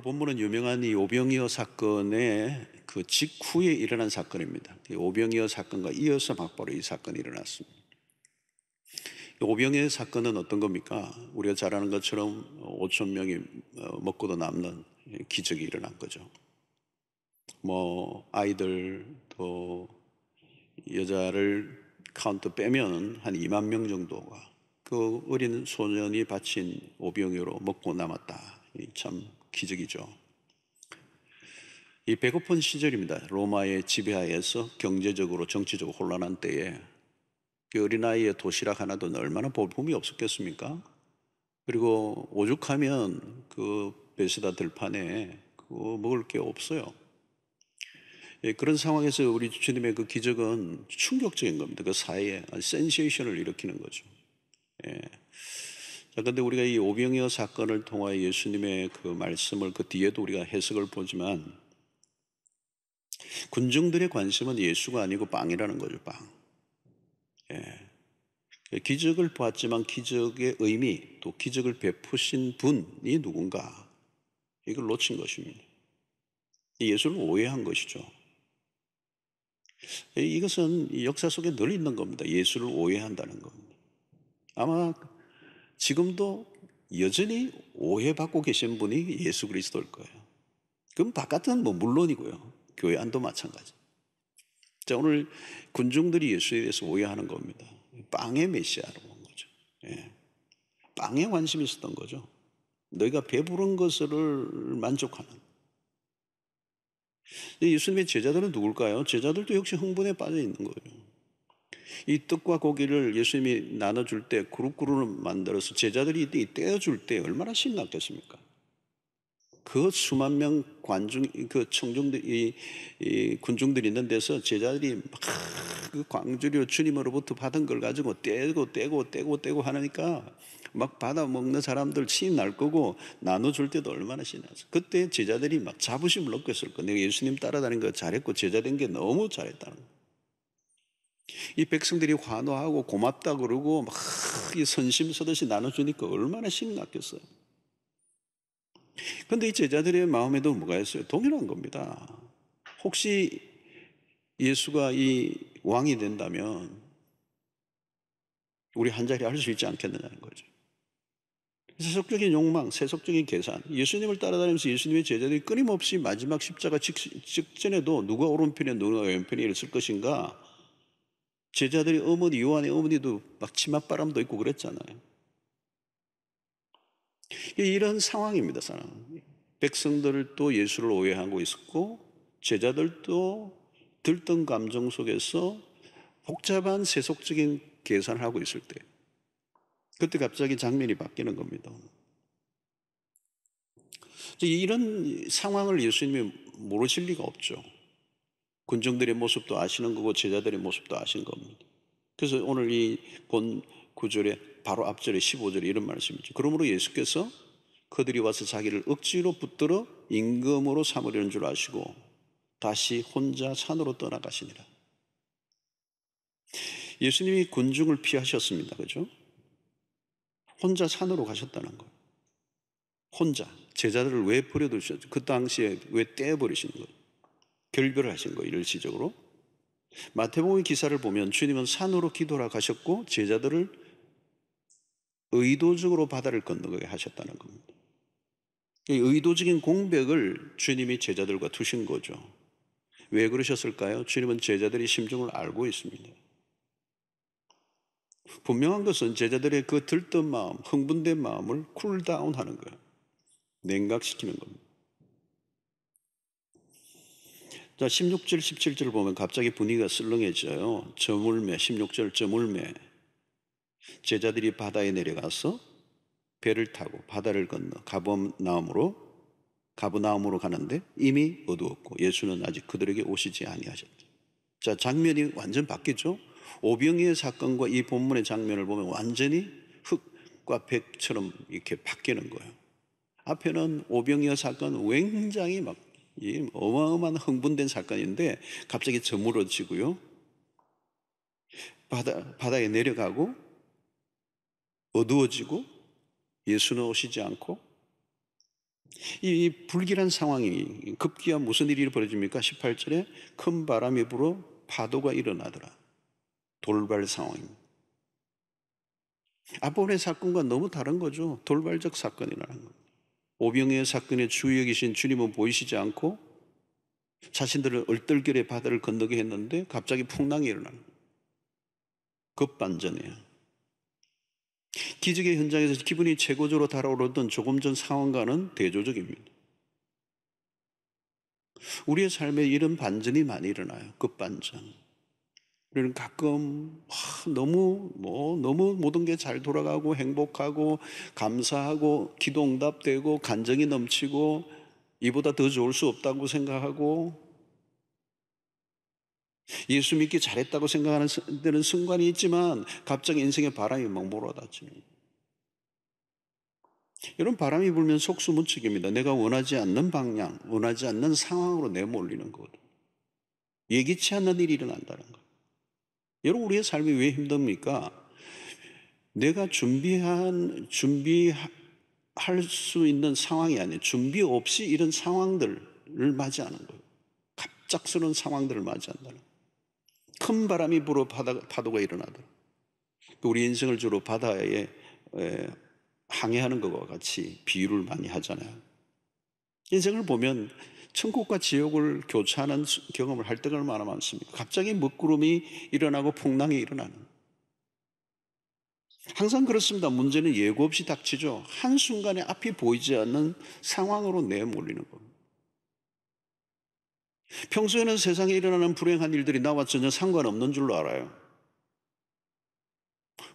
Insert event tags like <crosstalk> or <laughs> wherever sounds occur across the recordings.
오늘 본문은 유명한 이 오병이어 사건의 그 직후에 일어난 사건입니다. 오병이어 사건과 이어서 막바로 이 사건이 일어났습니다. 오병이어 사건은 어떤 겁니까? 우리가 잘 아는 것처럼 5천 명이 어, 먹고도 남는 기적이 일어난 거죠. 뭐 아이들 또 여자를 카운트 빼면 한 2만 명 정도가 그 어린 소년이 바친 오병이어로 먹고 남았다. 참 기적이죠. 이 배고픈 시절입니다. 로마의 지배하에서 경제적으로 정치적으로 혼란한 때에 그 어린아이의 도시락 하나도 얼마나 볼품이 없었겠습니까? 그리고 오죽하면 그 베스다 들판에 그 먹을 게 없어요. 예, 그런 상황에서 우리 주님의 그 기적은 충격적인 겁니다. 그 사이에 센세이션을 일으키는 거죠. 예. 그런데 우리가 이 오병이어 사건을 통하여 예수님의 그 말씀을 그 뒤에도 우리가 해석을 보지만 군중들의 관심은 예수가 아니고 빵이라는 거죠, 빵. 예. 기적을 보았지만 기적의 의미 또 기적을 베푸신 분이 누군가 이걸 놓친 것입니다. 예수를 오해한 것이죠. 이것은 역사 속에 늘 있는 겁니다. 예수를 오해한다는 겁니다. 아마 지금도 여전히 오해받고 계신 분이 예수 그리스도일 거예요. 그럼 바깥은 뭐 물론이고요. 교회 안도 마찬가지. 자, 오늘 군중들이 예수에 대해서 오해하는 겁니다. 빵의 메시아로 온 거죠. 예. 빵에 관심이 있었던 거죠. 너희가 배부른 것을 만족하는. 예수님의 제자들은 누굴까요? 제자들도 역시 흥분에 빠져 있는 거예요. 이 떡과 고기를 예수님이 나눠줄 때그룹그릇 만들어서 제자들이 떼어줄 때 얼마나 신났겠습니까? 그 수만 명 관중, 그 청중들, 이, 이 군중들이 있는 데서 제자들이 막 그 광주료 주님으로부터 받은 걸 가지고 떼고 떼고 떼고 떼고 하니까 막 받아 먹는 사람들 신이 날 거고 나눠줄 때도 얼마나 신나서 그때 제자들이 막 자부심을 얻고 을 거. 내가 예수님 따라다닌 거 잘했고 제자 된 게 너무 잘했다는 거. 이 백성들이 환호하고 고맙다 그러고 막 이 선심 서듯이 나눠주니까 얼마나 신났겠어요. 근데 이 제자들의 마음에도 뭐가 있어요? 동일한 겁니다. 혹시 예수가 이 왕이 된다면 우리 한자리 할 수 있지 않겠느냐는 거죠. 세속적인 욕망, 세속적인 계산, 예수님을 따라다니면서 예수님의 제자들이 끊임없이 마지막 십자가 직전에도 누가 오른편에 누가 왼편에 있을 것인가 제자들이 어머니, 요한의 어머니도 막 치맛바람도 있고 그랬잖아요. 이런 상황입니다, 사람. 백성들도 예수를 오해하고 있었고, 제자들도 들뜬 감정 속에서 복잡한 세속적인 계산을 하고 있을 때, 그때 갑자기 장면이 바뀌는 겁니다. 이런 상황을 예수님이 모르실 리가 없죠. 군중들의 모습도 아시는 거고 제자들의 모습도 아신 겁니다. 그래서 오늘 이 본 구절에 바로 앞절에 15절에 이런 말씀이죠. 그러므로 예수께서 그들이 와서 자기를 억지로 붙들어 임금으로 삼으려는 줄 아시고 다시 혼자 산으로 떠나가시니라. 예수님이 군중을 피하셨습니다. 그죠? 혼자 산으로 가셨다는 거예요. 혼자. 제자들을 왜 버려두셨죠? 그 당시에 왜 떼어버리신 거예요? 결별하신 을 거예요, 일시적으로. 마태복음 기사를 보면 주님은 산으로 기도라 가셨고 제자들을 의도적으로 바다를 건너게 하셨다는 겁니다. 이 의도적인 공백을 주님이 제자들과 두신 거죠. 왜 그러셨을까요? 주님은 제자들이 심정을 알고 있습니다. 분명한 것은 제자들의 그 들뜬 마음, 흥분된 마음을 쿨다운 하는 거예요. 냉각시키는 겁니다. 자, 16절, 17절 보면 갑자기 분위기가 슬렁해져요 저물매, 16절 저물매. 제자들이 바다에 내려가서 배를 타고 바다를 건너 가범나움으로 가브나움으로 가는데 이미 어두웠고 예수는 아직 그들에게 오시지 아니하셨다. 자, 장면이 완전 바뀌죠. 오병이의 사건과 이 본문의 장면을 보면 완전히 흙과 백처럼 이렇게 바뀌는 거예요. 앞에는 오병이어 사건 굉장히 막이 어마어마한 흥분된 사건인데 갑자기 저물어지고요. 바다, 바다에 내려가고 어두워지고 예수는 오시지 않고 이 불길한 상황이 급기야 무슨 일이 벌어집니까? 18절에 큰 바람이 불어 파도가 일어나더라. 돌발 상황입니다. 앞부분의 사건과 너무 다른 거죠. 돌발적 사건이라는 거. 오병의 사건의 주역이신 주님은 보이시지 않고 자신들을 얼떨결에 바다를 건너게 했는데 갑자기 풍랑이 일어나는 요 급반전이에요. 기적의 현장에서 기분이 최고조로 달아오르던 조금 전 상황과는 대조적입니다. 우리의 삶에 이런 반전이 많이 일어나요. 급반전. 우리는 가끔 너무 뭐 너무 모든 게 잘 돌아가고 행복하고 감사하고 기도 응답되고 간정이 넘치고 이보다 더 좋을 수 없다고 생각하고 예수 믿기 잘했다고 생각하는 데는 순간이 있지만 갑자기 인생의 바람이 막 몰아다치. 이런 바람이 불면 속수무책입니다. 내가 원하지 않는 방향, 원하지 않는 상황으로 내몰리는 것. 예기치 않는 일이 일어난다는 것. 여러분 우리의 삶이 왜 힘듭니까? 내가 준비한 준비할 수 있는 상황이 아니에요. 준비 없이 이런 상황들을 맞이하는 거예요. 갑작스러운 상황들을 맞이한다는. 큰 바람이 불어 파도, 파도가 일어나더라. 그 우리 인생을 주로 바다에 에, 항해하는 것과 같이 비유를 많이 하잖아요. 인생을 보면 천국과 지옥을 교차하는 경험을 할 때가 얼마나 많습니까? 갑자기 먹구름이 일어나고 풍랑이 일어나는. 항상 그렇습니다. 문제는 예고 없이 닥치죠. 한순간에 앞이 보이지 않는 상황으로 내몰리는 겁니다. 평소에는 세상에 일어나는 불행한 일들이 나와 전혀 상관없는 줄로 알아요.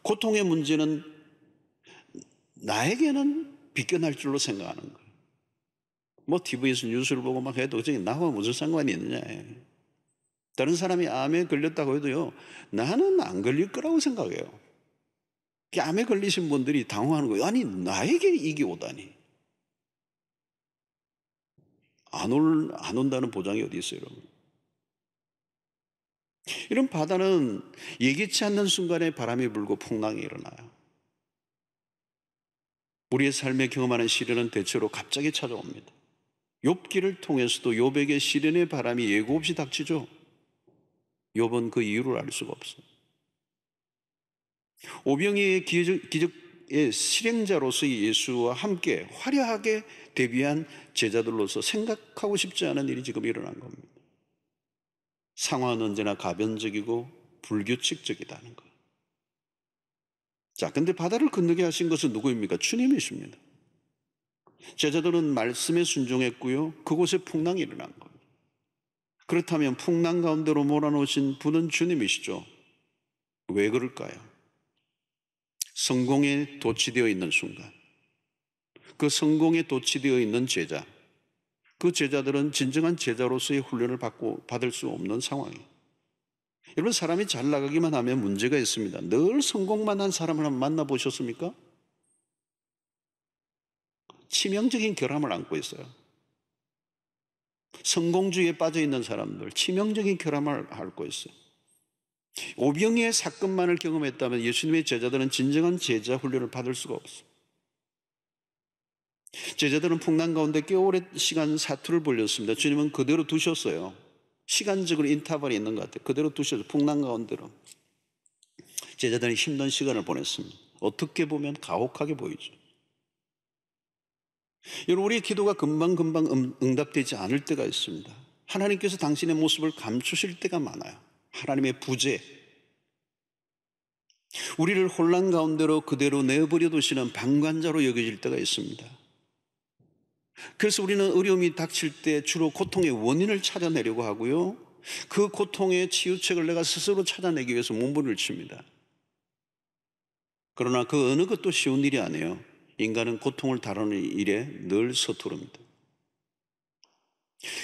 고통의 문제는 나에게는 비껴날 줄로 생각하는 거예요. 뭐 TV에서 뉴스를 보고 막 해도 저게 나와 무슨 상관이 있느냐. 예. 다른 사람이 암에 걸렸다고 해도요, 나는 안 걸릴 거라고 생각해요. 암에 걸리신 분들이 당황하는 거예요. 아니, 나에게 이게 오다니. 안, 올, 안 온다는 보장이 어디 있어요, 여러분? 이런 바다는 예기치 않는 순간에 바람이 불고 풍랑이 일어나요. 우리의 삶에 경험하는 시련은 대체로 갑자기 찾아옵니다. 욥기를 통해서도 욥에게 시련의 바람이 예고 없이 닥치죠. 욥은 그 이유를 알 수가 없어요. 오병이의 기적, 기적의 실행자로서 예수와 함께 화려하게 데뷔한 제자들로서 생각하고 싶지 않은 일이 지금 일어난 겁니다. 상황은 언제나 가변적이고 불규칙적이다는 거. 자, 근데 바다를 건너게 하신 것은 누구입니까? 주님이십니다. 제자들은 말씀에 순종했고요. 그곳에 풍랑이 일어난 겁니다. 그렇다면 풍랑 가운데로 몰아놓으신 분은 주님이시죠. 왜 그럴까요? 성공에 도취되어 있는 순간, 그 성공에 도취되어 있는 제자, 그 제자들은 진정한 제자로서의 훈련을 받고 받을 수 없는 상황이에요. 여러분 사람이 잘 나가기만 하면 문제가 있습니다. 늘 성공만 한 사람을 만나보셨습니까? 치명적인 결함을 안고 있어요. 성공주의에 빠져 있는 사람들 치명적인 결함을 안고 있어요. 오병의 사건만을 경험했다면 예수님의 제자들은 진정한 제자 훈련을 받을 수가 없어요. 제자들은 풍랑 가운데 꽤 오랜 시간 사투를 벌렸습니다. 주님은 그대로 두셨어요. 시간적으로 인터벌이 있는 것 같아요. 그대로 두셔서 풍랑 가운데로. 제자들은 힘든 시간을 보냈습니다. 어떻게 보면 가혹하게 보이죠. 여러분, 우리의 기도가 금방금방 음, 응답되지 않을 때가 있습니다. 하나님께서 당신의 모습을 감추실 때가 많아요. 하나님의 부재. 우리를 혼란 가운데로 그대로 내버려 두시는 방관자로 여겨질 때가 있습니다. 그래서 우리는 어려움이 닥칠 때 주로 고통의 원인을 찾아내려고 하고요. 그 고통의 치유책을 내가 스스로 찾아내기 위해서 몸부림 칩니다. 그러나 그 어느 것도 쉬운 일이 아니에요. 인간은 고통을 다루는 일에 늘 서투릅니다.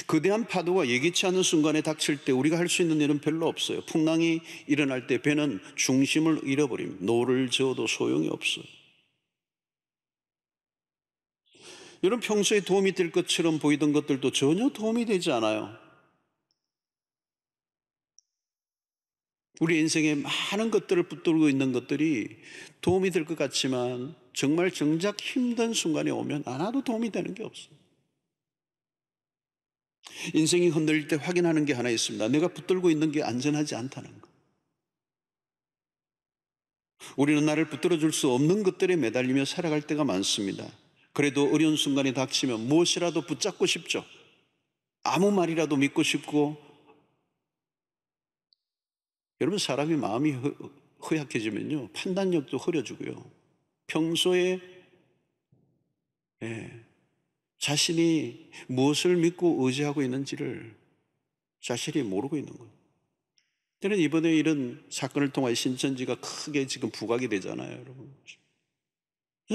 거대한 파도가 예기치 않은 순간에 닥칠 때 우리가 할 수 있는 일은 별로 없어요. 풍랑이 일어날 때 배는 중심을 잃어버림, 노를 저어도 소용이 없어요. 여러분 평소에 도움이 될 것처럼 보이던 것들도 전혀 도움이 되지 않아요. 우리 인생에 많은 것들을 붙들고 있는 것들이 도움이 될 것 같지만 정말 정작 힘든 순간에 오면 하나도 도움이 되는 게없어 인생이 흔들릴 때 확인하는 게 하나 있습니다. 내가 붙들고 있는 게 안전하지 않다는 거. 우리는 나를 붙들어 줄 수 없는 것들에 매달리며 살아갈 때가 많습니다. 그래도 어려운 순간이 닥치면 무엇이라도 붙잡고 싶죠. 아무 말이라도 믿고 싶고 여러분 사람이 마음이 허, 허약해지면요. 판단력도 흐려지고요. 평소에 예, 자신이 무엇을 믿고 의지하고 있는지를 자신이 모르고 있는 거예요. 때는 이번에 이런 사건을 통해 신천지가 크게 지금 부각이 되잖아요, 여러분.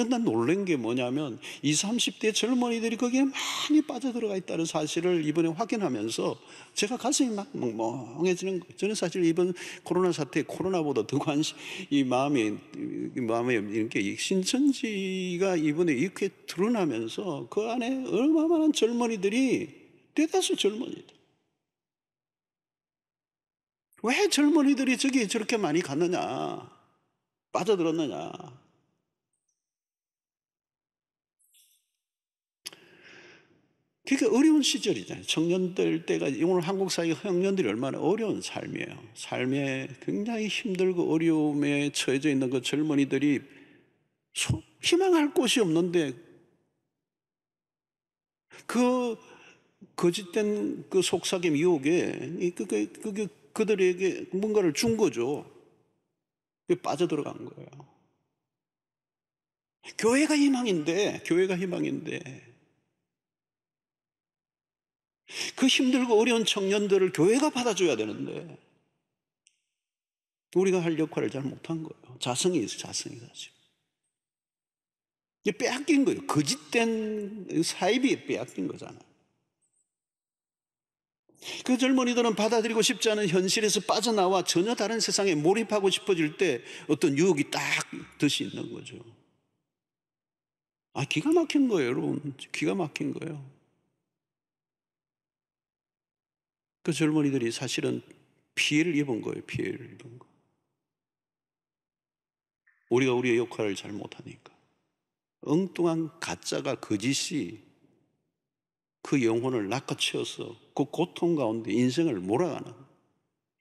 난 놀란 게 뭐냐면 20, 30대 젊은이들이 거기에 많이 빠져들어가 있다는 사실을 이번에 확인하면서 제가 가슴이 막 멍멍해지는 거예요. 저는 사실 이번 코로나 사태 코로나보다 더 관심 이 마음에 이 마음에 이렇게 신천지가 이번에 이렇게 드러나면서 그 안에 얼마만한 젊은이들이 대다수 젊은이들 왜 젊은이들이 저기 저렇게 많이 갔느냐 빠져들었느냐 그게 어려운 시절이잖아요. 청년들 때가 오늘 한국 사회 청년들이 얼마나 어려운 삶이에요. 삶에 굉장히 힘들고 어려움에 처해져 있는 그 젊은이들이 희망할 곳이 없는데 그 거짓된 그 속삭임 유혹에 그게, 그게 그들에게 뭔가를 준 거죠. 빠져들어간 거예요. 교회가 희망인데, 교회가 희망인데, 그 힘들고 어려운 청년들을 교회가 받아줘야 되는데 우리가 할 역할을 잘 못한 거예요. 자성이 있어 자성이 가지고. 빼앗긴 거예요. 거짓된 그 사이비에 빼앗긴 거잖아요. 그 젊은이들은 받아들이고 싶지 않은 현실에서 빠져나와 전혀 다른 세상에 몰입하고 싶어질 때 어떤 유혹이 딱 듯이 있는 거죠. 아, 기가 막힌 거예요, 여러분. 기가 막힌 거예요. 그 젊은이들이 사실은 피해를 입은 거예요. 피해를 입은 거. 우리가 우리의 역할을 잘 못하니까. 엉뚱한 가짜가 거짓이 그 영혼을 낚아채워서 그 고통 가운데 인생을 몰아가는.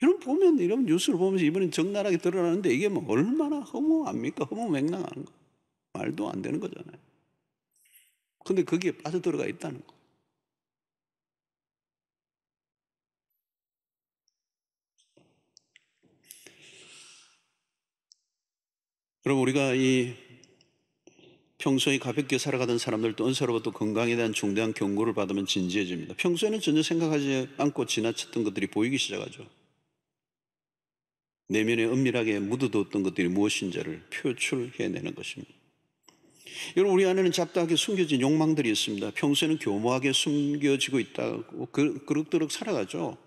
이런 보면, 이런 뉴스를 보면서 이번엔 적나라하게 드러나는데 이게 뭐 얼마나 허무합니까? 허무맹랑하 거. 말도 안 되는 거잖아요. 근데 거기에 빠져들어가 있다는 거. 여러분 우리가 이 평소에 가볍게 살아가던 사람들도 은사로부터 건강에 대한 중대한 경고를 받으면 진지해집니다. 평소에는 전혀 생각하지 않고 지나쳤던 것들이 보이기 시작하죠. 내면에 은밀하게 묻어뒀던 것들이 무엇인지를 표출해내는 것입니다. 여러분 우리 안에는 잡다하게 숨겨진 욕망들이 있습니다. 평소에는 교묘하게 숨겨지고 있다고 그, 그럭저럭 살아가죠.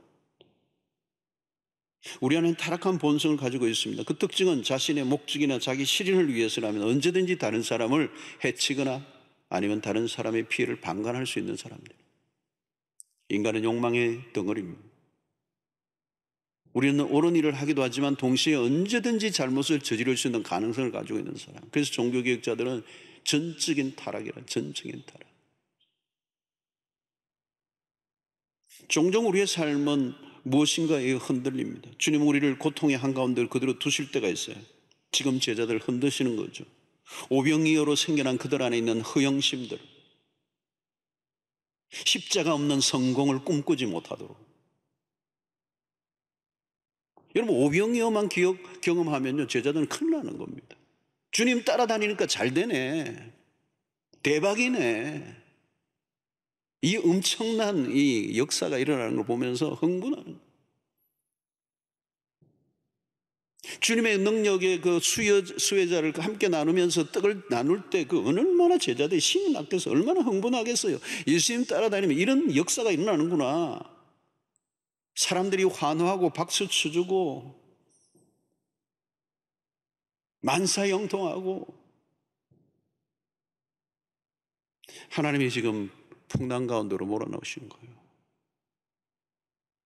우리 안에 타락한 본성을 가지고 있습니다. 그 특징은 자신의 목적이나 자기 실현을 위해서라면 언제든지 다른 사람을 해치거나 아니면 다른 사람의 피해를 방관할 수 있는 사람들. 인간은 욕망의 덩어리입니다. 우리는 옳은 일을 하기도 하지만 동시에 언제든지 잘못을 저지를 수 있는 가능성을 가지고 있는 사람. 그래서 종교개혁자들은 전적인 타락이라, 전적인 타락. 종종 우리의 삶은 무엇인가에 흔들립니다. 주님 우리를 고통의 한가운데 그대로 두실 때가 있어요. 지금 제자들 흔드시는 거죠. 오병이어로 생겨난 그들 안에 있는 허영심들. 십자가 없는 성공을 꿈꾸지 못하도록. 여러분 오병이어만 기억, 경험하면요 제자들은 큰일 나는 겁니다. 주님 따라다니니까 잘 되네. 대박이네. 이 엄청난 이 역사가 일어나는 걸 보면서 흥분하는 주님의 능력의 그 수여, 수혜자를 함께 나누면서 떡을 나눌 때그 얼마나 제자들이 신이 낚여서 얼마나 흥분하겠어요. 예수님 따라다니면 이런 역사가 일어나는구나. 사람들이 환호하고 박수 쳐주고 만사형통하고 하나님이 지금 풍랑 가운데로 몰아넣으신 거예요.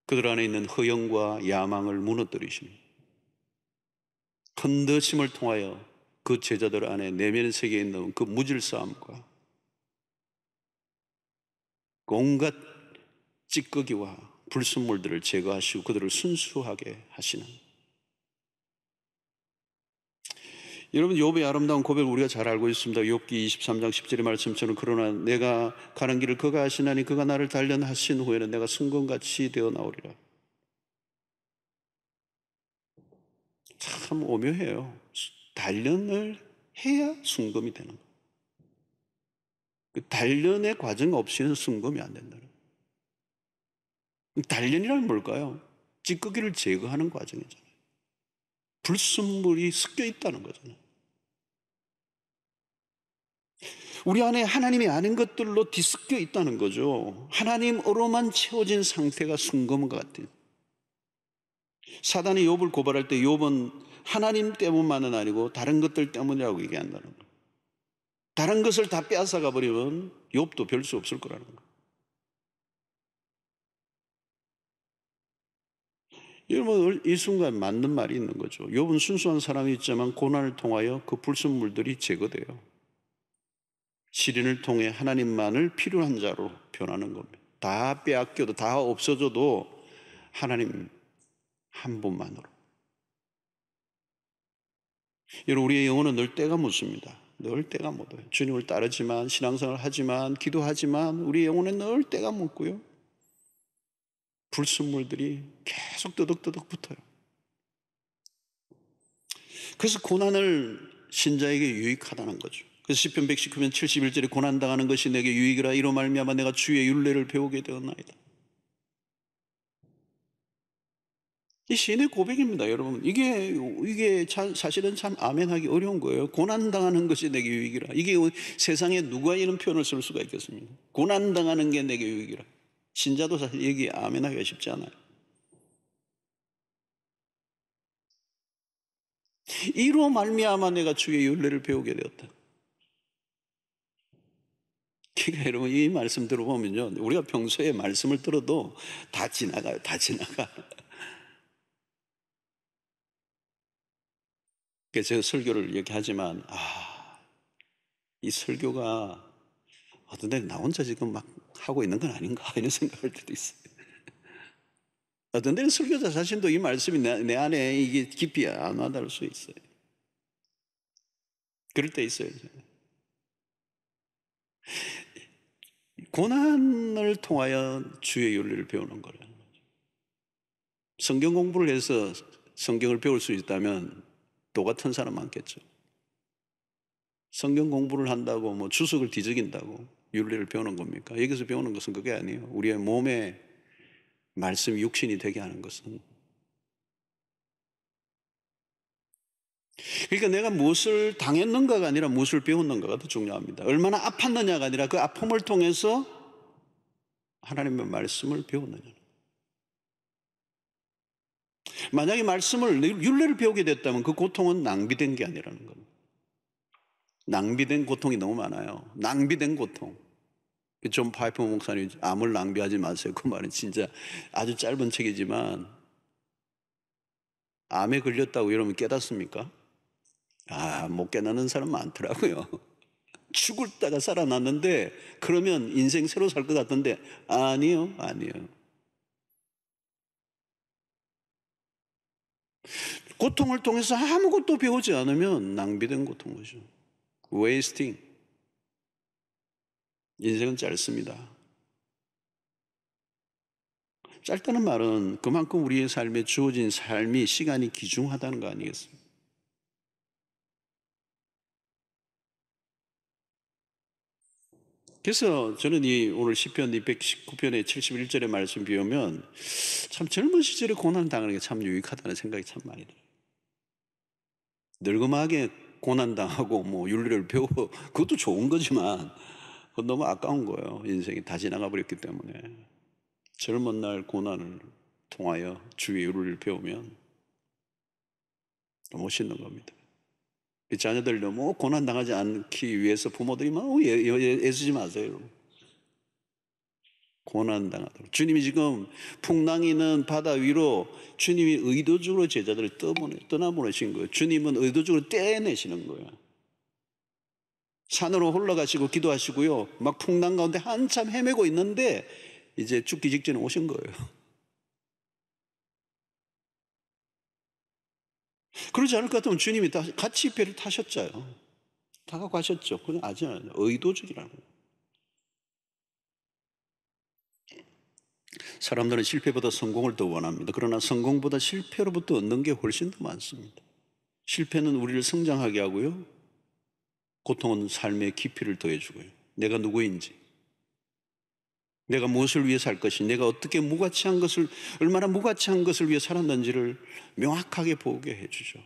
그들 안에 있는 허영과 야망을 무너뜨리신 흔드심을 통하여 그 제자들 안에 내면 세계에 있는 그 무질서함과 온갖 찌꺼기와 불순물들을 제거하시고 그들을 순수하게 하시는 여러분 욥의 아름다운 고백을 우리가 잘 알고 있습니다. 욥기 23장 10절의 말씀처럼 그러나 내가 가는 길을 그가 아시나니 그가 나를 단련하신 후에는 내가 승건같이 되어 나오리라. 참 오묘해요. 단련을 해야 순금이 되는 거예요. 그 단련의 과정 없이는 순금이 안 된다는 거예요. 단련이란 뭘까요? 찌꺼기를 제거하는 과정이잖아요. 불순물이 섞여 있다는 거잖아요. 우리 안에 하나님이 아는 것들로 뒤섞여 있다는 거죠. 하나님으로만 채워진 상태가 순금과 같아요. 사단이 욥을 고발할 때 욥은 하나님 때문만은 아니고 다른 것들 때문이라고 얘기한다는 거예요. 다른 것을 다 빼앗아가 버리면 욥도 별 수 없을 거라는 거예요. 여러분 이 순간 맞는 말이 있는 거죠. 욥은 순수한 사람이 있지만 고난을 통하여 그 불순물들이 제거돼요. 시린을 통해 하나님만을 필요한 자로 변하는 겁니다. 다 빼앗겨도 다 없어져도 하나님 한 분만으로. 여러분 우리의 영혼은 늘 때가 묻습니다. 늘 때가 묻어요. 주님을 따르지만 신앙생활 하지만 기도하지만 우리 영혼은 늘 때가 묻고요. 불순물들이 계속 뜨덕뜨덕 붙어요. 그래서 고난을 신자에게 유익하다는 거죠. 그래서 시편 119편 71절에 고난 당하는 것이 내게 유익이라 이로 말미암아 내가 주의 윤례를 배우게 되었나이다. 이 시인의 고백입니다, 여러분. 이게 이게 참, 사실은 참 아멘하기 어려운 거예요. 고난 당하는 것이 내게 유익이라. 이게 세상에 누가 이런 표현을 쓸 수가 있겠습니까? 고난 당하는 게 내게 유익이라. 신자도 사실 얘기 아멘하기가 쉽지 않아요. 이로 말미암아 내가 주의 윤례를 배우게 되었다. 그러니까 여러분 이 말씀 들어보면요. 우리가 평소에 말씀을 들어도 다 지나가요. 다 지나가. 그래서 제가 설교를 이렇게 하지만, 아, 이 설교가 어떤 데는 나 혼자 지금 막 하고 있는 건 아닌가 이런 생각할 때도 있어요. 어떤 데는 설교자 자신도 이 말씀이 내, 내 안에 이게 깊이 안 와닿을 수 있어요. 그럴 때 있어요. 제가. 고난을 통하여 주의 윤리를 배우는 거라는 성경 공부를 해서 성경을 배울 수 있다면 또 같은 사람 많겠죠. 성경 공부를 한다고 뭐 주석을 뒤적인다고 윤리를 배우는 겁니까? 여기서 배우는 것은 그게 아니에요. 우리의 몸에 말씀 육신이 되게 하는 것은 그러니까 내가 무엇을 당했는가가 아니라 무엇을 배웠는가가 더 중요합니다. 얼마나 아팠느냐가 아니라 그 아픔을 통해서 하나님의 말씀을 배웠느냐. 만약에 말씀을 윤례를 배우게 됐다면 그 고통은 낭비된 게 아니라는 겁니다. 낭비된 고통이 너무 많아요. 낭비된 고통. 그 존 파이프 목사님 암을 낭비하지 마세요. 그 말은 진짜 아주 짧은 책이지만 암에 걸렸다고 여러분 깨닫습니까? 아, 못 깨나는 사람 많더라고요. <laughs> 죽을 때가 살아났는데 그러면 인생 새로 살 것 같던데 아니요, 아니요. 고통을 통해서 아무것도 배우지 않으면 낭비된 고통 이죠 웨이스팅. 인생은 짧습니다. 짧다는 말은 그만큼 우리의 삶에 주어진 삶이 시간이 귀중하다는 거 아니겠습니까? 그래서 저는 이 오늘 1 0편 219편의 71절의 말씀 비우면 참 젊은 시절에 고난 당하는 게 참 유익하다는 생각이 참 많이 들어요. 늙음하게 고난 당하고 뭐 윤리를 배워 <laughs> 그것도 좋은 거지만 그건 너무 아까운 거예요. 인생이 다 지나가 버렸기 때문에 젊은 날 고난을 통하여 주의 윤리를 배우면 너무 멋있는 겁니다. 자녀들 너무 뭐 고난 당하지 않기 위해서 부모들이 막 뭐 예, 예, 예, 애쓰지 마세요. 고난 당하도록 주님이 지금 풍랑 있는 바다 위로 주님이 의도적으로 제자들을 떠나보내신 거예요. 주님은 의도적으로 떼내시는 거예요. 산으로 흘러가시고 기도하시고요. 막 풍랑 가운데 한참 헤매고 있는데 이제 죽기 직전에 오신 거예요. 그러지 않을 것 같으면 주님이 다 같이 배를 타셨잖아요. 다 갖고 가셨죠. 그건 아직 의도적이라는 거예요. 사람들은 실패보다 성공을 더 원합니다. 그러나 성공보다 실패로부터 얻는 게 훨씬 더 많습니다. 실패는 우리를 성장하게 하고요. 고통은 삶의 깊이를 더해주고요. 내가 누구인지, 내가 무엇을 위해 살 것이, 인 내가 어떻게 무가치한 것을, 얼마나 무가치한 것을 위해 살았는지를 명확하게 보게 해주죠.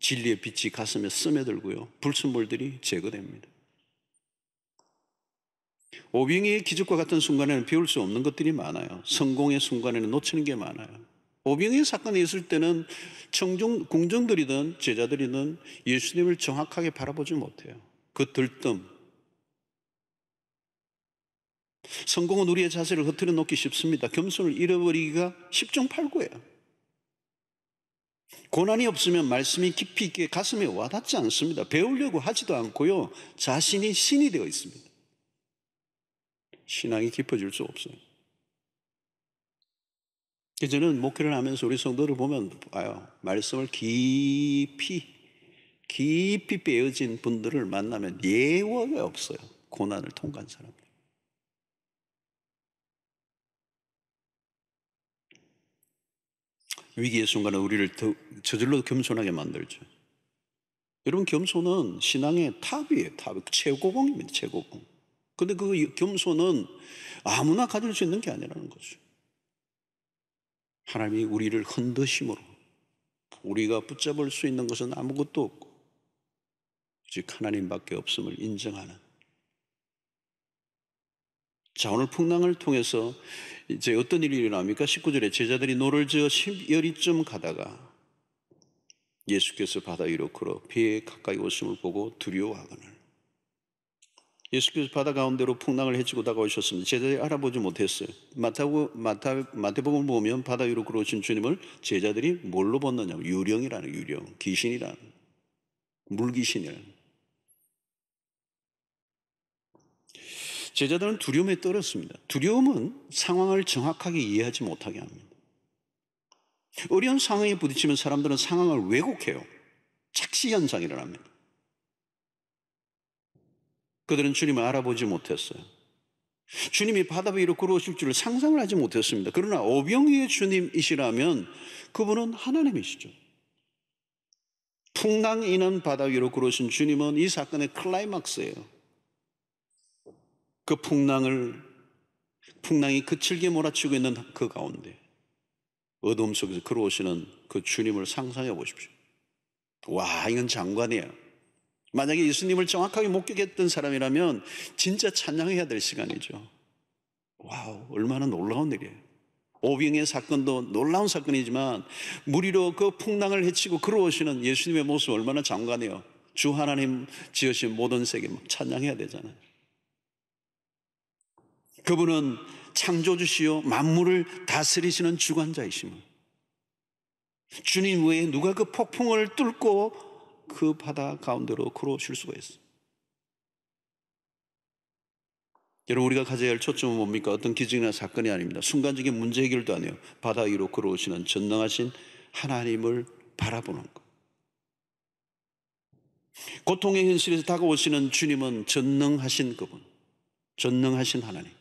진리의 빛이 가슴에 스며들고요. 불순물들이 제거됩니다. 오빙의 기적과 같은 순간에는 배울 수 없는 것들이 많아요. 성공의 순간에는 놓치는 게 많아요. 오빙의 사건이 있을 때는 청중, 궁정들이든 제자들이든 예수님을 정확하게 바라보지 못해요. 그 들뜸, 성공은 우리의 자세를 흐트려 놓기 쉽습니다. 겸손을 잃어버리기가 1중 8구예요. 고난이 없으면 말씀이 깊이 있게 가슴에 와닿지 않습니다. 배우려고 하지도 않고요. 자신이 신이 되어 있습니다. 신앙이 깊어질 수 없어요. 저는 목회를 하면서 우리 성도를 보면 봐요. 말씀을 깊이, 깊이 빼어진 분들을 만나면 예외가 없어요. 고난을 통과한 사람. 위기의 순간에 우리를 더, 저절로 겸손하게 만들죠. 여러분 겸손은 신앙의 탑이에요. 탑 최고봉입니다. 최고봉. 근데 그 겸손은 아무나 가질 수 있는 게 아니라는 거죠. 하나님이 우리를 흔드심으로 우리가 붙잡을 수 있는 것은 아무것도 없고 즉 하나님밖에 없음을 인정하는 자 오늘 풍랑을 통해서 이제 어떤 일이 일어납니까? 19절에 제자들이 노를 지어 열이쯤 가다가 예수께서 바다 위로 걸어 배에 가까이 오심을 보고 두려워하거늘 예수께서 바다 가운데로 풍랑을 헤치고 다가오셨습니다. 제자들이 알아보지 못했어요. 마타고, 마타, 마태복음을 보면 바다 위로 걸어오신 주님을 제자들이 뭘로 봤느냐 유령이라는 유령, 귀신이라는 물귀신이라는 제자들은 두려움에 떨었습니다. 두려움은 상황을 정확하게 이해하지 못하게 합니다. 어려운 상황에 부딪히면 사람들은 상황을 왜곡해요. 착시현상이 일어납니다. 그들은 주님을 알아보지 못했어요. 주님이 바다 위로 걸어오실 줄을 상상을 하지 못했습니다. 그러나 오병이의 주님이시라면 그분은 하나님이시죠. 풍랑이는 있 바다 위로 걸어오신 주님은 이 사건의 클라이막스예요. 그 풍랑을 풍랑이 그칠게 몰아치고 있는 그 가운데 어둠 속에서 걸어오시는 그 주님을 상상해 보십시오. 와, 이건 장관이에요. 만약에 예수님을 정확하게 목격했던 사람이라면 진짜 찬양해야 될 시간이죠. 와우, 얼마나 놀라운 일이에요. 오병의 사건도 놀라운 사건이지만 무리로 그 풍랑을 헤치고 걸어오시는 예수님의 모습 얼마나 장관이에요. 주 하나님 지으신 모든 세계 뭐 찬양해야 되잖아요. 그분은 창조주시요 만물을 다스리시는 주관자이시며 주님 외에 누가 그 폭풍을 뚫고 그 바다 가운데로 걸어오실 수가 있어. 여러분 우리가 가져야 할 초점은 뭡니까? 어떤 기증이나 사건이 아닙니다. 순간적인 문제 해결도 아니에요. 바다 위로 걸어오시는 전능하신 하나님을 바라보는 것. 고통의 현실에서 다가오시는 주님은 전능하신 그분, 전능하신 하나님.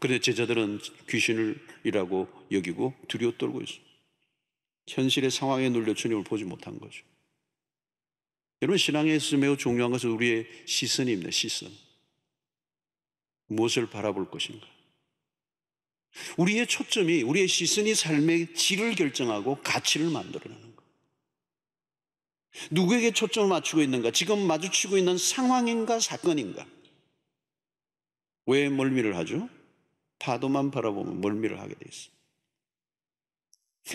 그런데 제자들은 귀신을 이라고 여기고 두려워 떨고 있어요. 현실의 상황에 눌려 주님을 보지 못한 거죠. 여러분 신앙에 있어서 매우 중요한 것은 우리의 시선입니다. 시선. 무엇을 바라볼 것인가? 우리의 초점이 우리의 시선이 삶의 질을 결정하고 가치를 만들어내는 것. 누구에게 초점을 맞추고 있는가? 지금 마주치고 있는 상황인가 사건인가? 왜 멀미를 하죠? 파도만 바라보면 멀미를 하게 돼있습니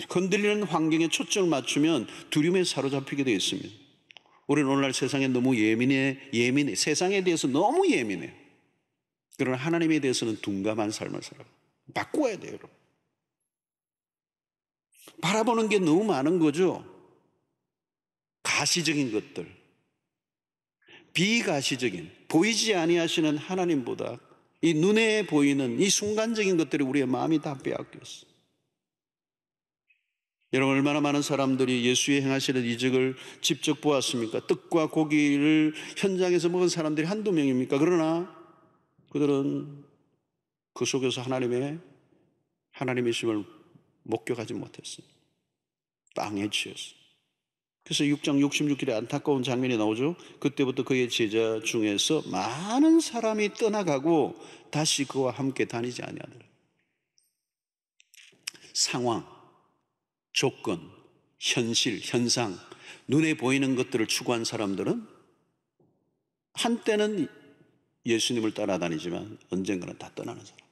건드리는 환경에 초점을 맞추면 두려움에 사로잡히게 되어 있습니다. 우리는 오늘날 세상에 너무 예민해, 예민해. 세상에 대해서 너무 예민해. 그러나 하나님에 대해서는 둔감한 삶을 살아. 바꿔야 돼요, 여러분. 바라보는 게 너무 많은 거죠. 가시적인 것들. 비가시적인, 보이지 아니하시는 하나님보다 이 눈에 보이는 이 순간적인 것들이 우리의 마음이 다 빼앗겼어. 여러분 얼마나 많은 사람들이 예수의 행하시는 이적을 직접 보았습니까? 떡과 고기를 현장에서 먹은 사람들이 한두 명입니까? 그러나 그들은 그 속에서 하나님의 하나님의 심을 목격하지 못했어요. 빵에 취했어요. 그래서 6장 66절에 안타까운 장면이 나오죠. 그때부터 그의 제자 중에서 많은 사람이 떠나가고 다시 그와 함께 다니지 아니하더라. 상황, 조건, 현실, 현상, 눈에 보이는 것들을 추구한 사람들은 한때는 예수님을 따라다니지만 언젠가는 다 떠나는 사람.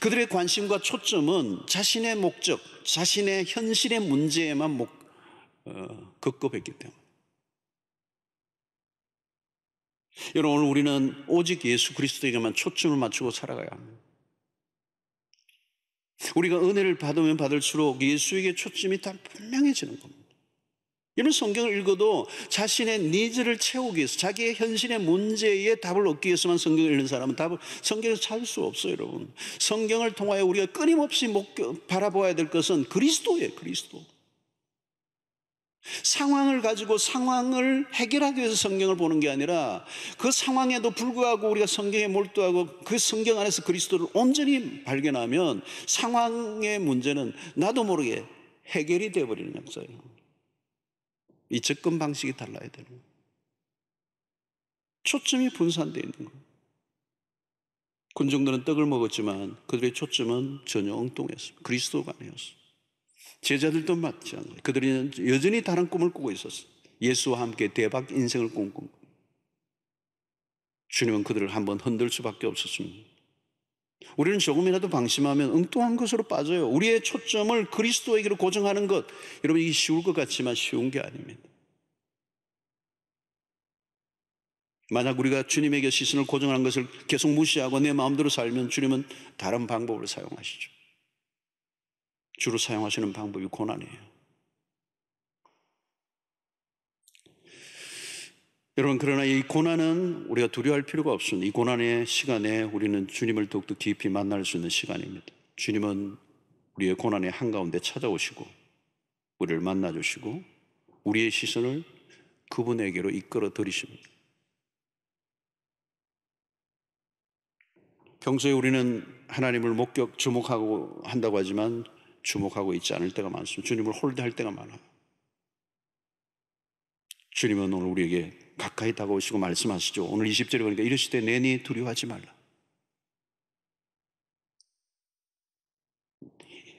그들의 관심과 초점은 자신의 목적, 자신의 현실의 문제에만 목, 어, 급급했기 때문에. 여러분, 오늘 우리는 오직 예수 그리스도에게만 초점을 맞추고 살아가야 합니다. 우리가 은혜를 받으면 받을수록 예수에게 초점이 다 분명해지는 겁니다. 이런 성경을 읽어도 자신의 니즈를 채우기 위해서 자기의 현실의 문제에 답을 얻기 위해서만 성경을 읽는 사람은 답을 성경에서 찾을 수 없어요, 여러분. 성경을 통하여 우리가 끊임없이 바라봐야 될 것은 그리스도예요, 그리스도. 상황을 가지고 상황을 해결하기 위해서 성경을 보는 게 아니라 그 상황에도 불구하고 우리가 성경에 몰두하고 그 성경 안에서 그리스도를 온전히 발견하면 상황의 문제는 나도 모르게 해결이 되어버리는 역사예요. 이 접근 방식이 달라야 되는 거예요. 초점이 분산되어 있는 거예요. 군중들은 떡을 먹었지만 그들의 초점은 전혀 엉뚱했어. 그리스도가 아니었어. 제자들도 맞지 않아요. 그들은 여전히 다른 꿈을 꾸고 있었어. 예수와 함께 대박 인생을 꿈꾼 거예요. 주님은 그들을 한번 흔들 수밖에 없었습니다. 우리는 조금이라도 방심하면 엉뚱한 것으로 빠져요. 우리의 초점을 그리스도에게로 고정하는 것. 여러분, 이게 쉬울 것 같지만 쉬운 게 아닙니다. 만약 우리가 주님에게 시선을 고정하는 것을 계속 무시하고 내 마음대로 살면 주님은 다른 방법을 사용하시죠. 주로 사용하시는 방법이 고난이에요. 여러분 그러나 이 고난은 우리가 두려워할 필요가 없습니다. 이 고난의 시간에 우리는 주님을 더욱더 깊이 만날 수 있는 시간입니다. 주님은 우리의 고난의 한가운데 찾아오시고 우리를 만나주시고 우리의 시선을 그분에게로 이끌어 드리십니다. 평소에 우리는 하나님을 목격 주목하고 한다고 하지만 주목하고 있지 않을 때가 많습니다. 주님을 홀대할 때가 많아요. 주님은 오늘 우리에게 가까이 다가오시고 말씀하시죠. 오늘 20절에 보니까 이르시되 내니 두려워하지 말라.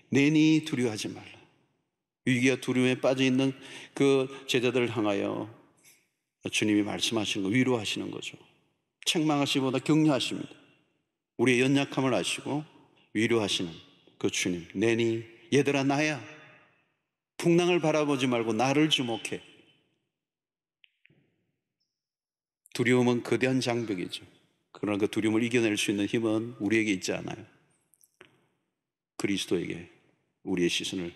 내니 두려워하지 말라. 위기와 두려움에 빠져 있는 그 제자들을 향하여 주님이 말씀하시는 거 위로하시는 거죠. 책망하시보다 격려하십니다. 우리의 연약함을 아시고 위로하시는 그 주님. 내니 얘들아 나야. 풍랑을 바라보지 말고 나를 주목해. 두려움은 거대한 장벽이죠. 그러나 그 두려움을 이겨낼 수 있는 힘은 우리에게 있지 않아요. 그리스도에게 우리의 시선을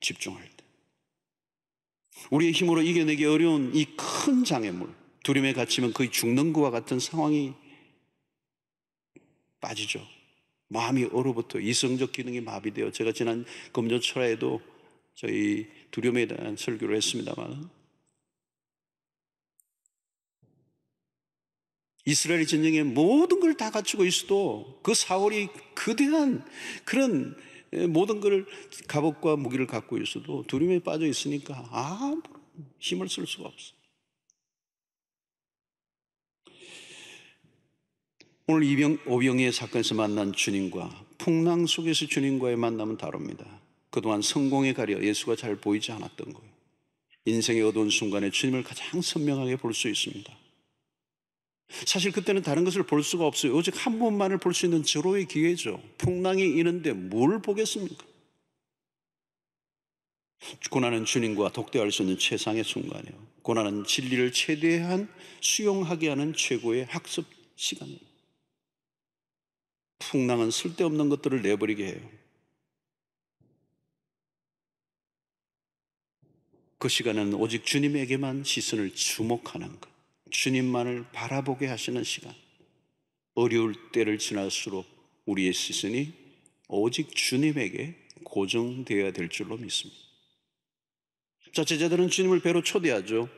집중할 때. 우리의 힘으로 이겨내기 어려운 이 큰 장애물, 두려움에 갇히면 거의 죽는 것과 같은 상황이 빠지죠. 마음이 얼어붙어 이성적 기능이 마비되어 제가 지난 검조 철회에도 저희 두려움에 대한 설교를 했습니다만 이스라엘 의전쟁에 모든 걸 다 갖추고 있어도 그사월이 거대한 그런 모든 걸 갑옷과 무기를 갖고 있어도 두려움에 빠져 있으니까 아무 런 힘을 쓸 수가 없어. 오늘 이병, 오병의 사건에서 만난 주님과 풍랑 속에서 주님과의 만남은 다릅니다. 그동안 성공에 가려 예수가 잘 보이지 않았던 거예요. 인생의 어두운 순간에 주님을 가장 선명하게 볼 수 있습니다. 사실 그때는 다른 것을 볼 수가 없어요. 오직 한 번만을 볼 수 있는 절호의 기회죠. 풍랑이 이는데 뭘 보겠습니까? 고난은 주님과 독대할 수 있는 최상의 순간이에요. 고난은 진리를 최대한 수용하게 하는 최고의 학습 시간이에요. 풍랑은 쓸데없는 것들을 내버리게 해요. 그 시간은 오직 주님에게만 시선을 주목하는 것. 주님만을 바라보게 하시는 시간. 어려울 때를 지날수록 우리의 시선이 오직 주님에게 고정되어야 될 줄로 믿습니다. 자, 제자들은 주님을 배로 초대하죠.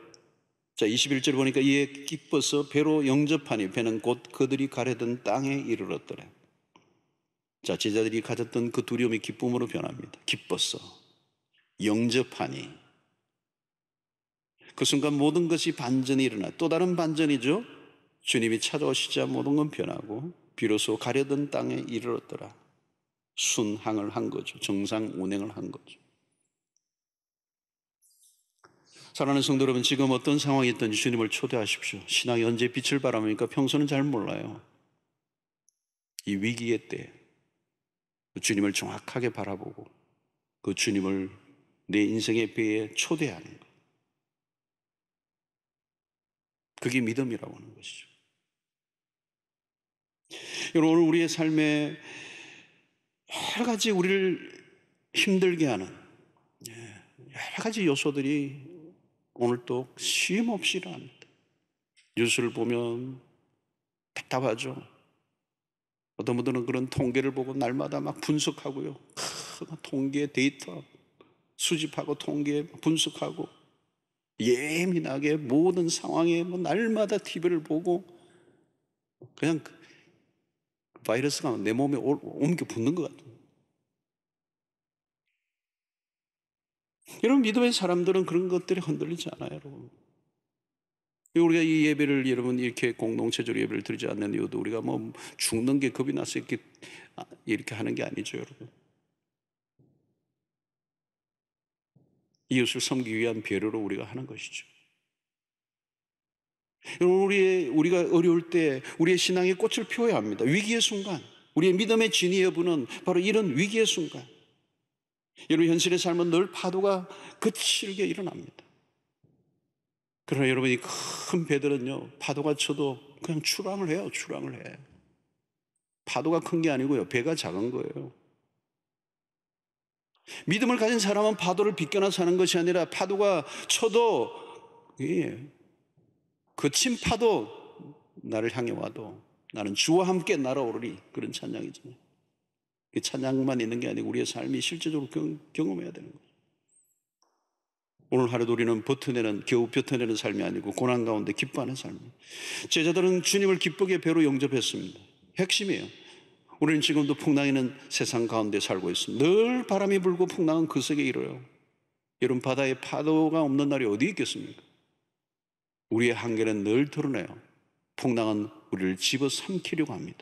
자, 21절 보니까 이에 기뻐서 배로 영접하니 배는 곧 그들이 가려던 땅에 이르렀더래. 자, 제자들이 가졌던 그 두려움이 기쁨으로 변합니다. 기뻐서 영접하니 그 순간 모든 것이 반전이 일어나 또 다른 반전이죠. 주님이 찾아오시자 모든 건 변하고 비로소 가려던 땅에 이르렀더라. 순항을 한 거죠. 정상 운행을 한 거죠. 사랑하는 성도 여러분, 지금 어떤 상황이 있든지 주님을 초대하십시오. 신앙이 언제 빛을 바라보니까 평소는 잘 몰라요. 이 위기의 때 주님을 정확하게 바라보고 그 주님을 내 인생의 배에 초대하는 것. 그게 믿음이라고 하는 것이죠. 여러분, 오늘 우리의 삶에 여러 가지 우리를 힘들게 하는 예, 여러 가지 요소들이 오늘 또 쉼없이 일어납니다. 뉴스를 보면 답답하죠. 어떤 분들은 그런 통계를 보고 날마다 막 분석하고요. 통계 데이터 수집하고 통계 분석하고 예민하게 모든 상황에 뭐 날마다 TV를 보고 그냥 그 바이러스가 내 몸에 옮겨 붙는 것 같아요. 여러분 믿음의 사람들은 그런 것들이 흔들리지 않아요, 여러분. 우리가 이 예배를 여러분 이렇게 공동체적으로 예배를 드리지 않는 이유도 우리가 뭐 죽는 게 겁이 나서 이렇게 아, 이렇게 하는 게 아니죠, 여러분. 이웃을 섬기기 위한 배려로 우리가 하는 것이죠. 우리의, 우리가 어려울 때 우리의 신앙의 꽃을 피워야 합니다. 위기의 순간, 우리의 믿음의 진위 여부는 바로 이런 위기의 순간. 여러분, 현실의 삶은 늘 파도가 거칠게 일어납니다. 그러나 여러분, 이 큰 배들은요, 파도가 쳐도 그냥 출항을 해요, 출항을 해. 파도가 큰 게 아니고요, 배가 작은 거예요. 믿음을 가진 사람은 파도를 비껴나 사는 것이 아니라 파도가 쳐도 예, 거친 그 파도 나를 향해 와도 나는 주와 함께 날아오르리 그런 찬양이잖아요. 그 찬양만 있는 게 아니고 우리의 삶이 실제적으로 경, 험해야 되는 거예요 오늘 하루도 우리는 버텨내는 겨우 버텨내는 삶이 아니고 고난 가운데 기뻐하는 삶이에요. 제자들은 주님을 기쁘게 배로 영접했습니다. 핵심이에요. 우리는 지금도 풍랑이 는 세상 가운데 살고 있습니다. 늘 바람이 불고 풍랑은 그 속에 이르요. 여러분 바다에 파도가 없는 날이 어디 있겠습니까? 우리의 한계는 늘 드러내요. 풍랑은 우리를 집어삼키려고 합니다.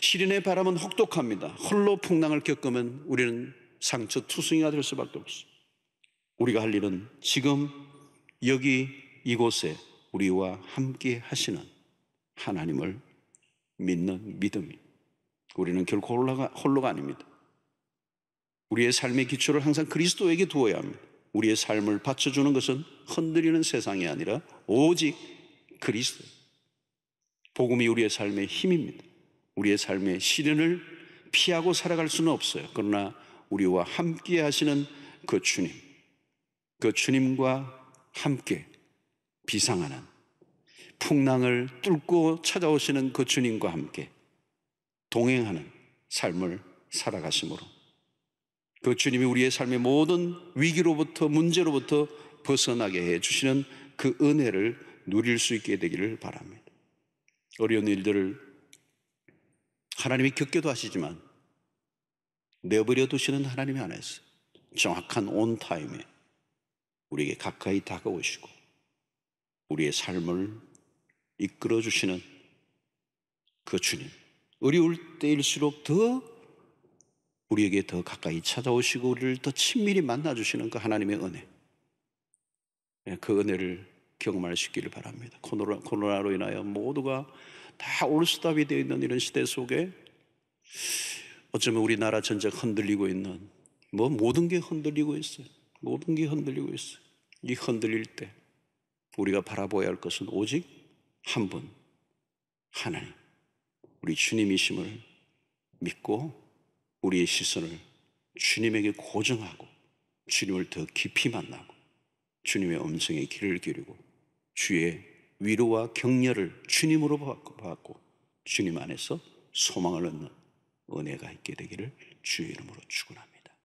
시린의 바람은 혹독합니다. 홀로 풍랑을 겪으면 우리는 상처 투성이가 될 수밖에 없어요. 우리가 할 일은 지금 여기 이곳에 우리와 함께 하시는 하나님을 믿는 믿음입니다. 우리는 결코 홀로가, 홀로가 아닙니다. 우리의 삶의 기초를 항상 그리스도에게 두어야 합니다. 우리의 삶을 받쳐주는 것은 흔들리는 세상이 아니라 오직 그리스도. 복음이 우리의 삶의 힘입니다. 우리의 삶의 시련을 피하고 살아갈 수는 없어요. 그러나 우리와 함께 하시는 그 주님, 그 주님과 함께 비상하는 풍랑을 뚫고 찾아오시는 그 주님과 함께 동행하는 삶을 살아가심으로 그 주님이 우리의 삶의 모든 위기로부터 문제로부터 벗어나게 해 주시는 그 은혜를 누릴 수 있게 되기를 바랍니다. 어려운 일들을 하나님이 겪게도 하시지만 내버려 두시는 하나님이 안에서 정확한 온 타임에 우리에게 가까이 다가오시고 우리의 삶을 이끌어 주시는 그 주님 어려울 때일수록 더 우리에게 더 가까이 찾아오시고 우리를 더 친밀히 만나주시는 그 하나님의 은혜. 예, 그 은혜를 경험할 수 있기를 바랍니다. 코로나, 코로나로 인하여 모두가 다 올스톱이 되어 있는 이런 시대 속에 어쩌면 우리나라 전쟁 흔들리고 있는 뭐 모든 게 흔들리고 있어요. 모든 게 흔들리고 있어요. 이 흔들릴 때 우리가 바라보아야 할 것은 오직 한 분, 하나님. 우리 주님이심을 믿고 우리의 시선을 주님에게 고정하고 주님을 더 깊이 만나고 주님의 음성에 귀를 기울고 주의 위로와 격려를 주님으로 받고 주님 안에서 소망을 얻는 은혜가 있게 되기를 주의 이름으로 축원합니다.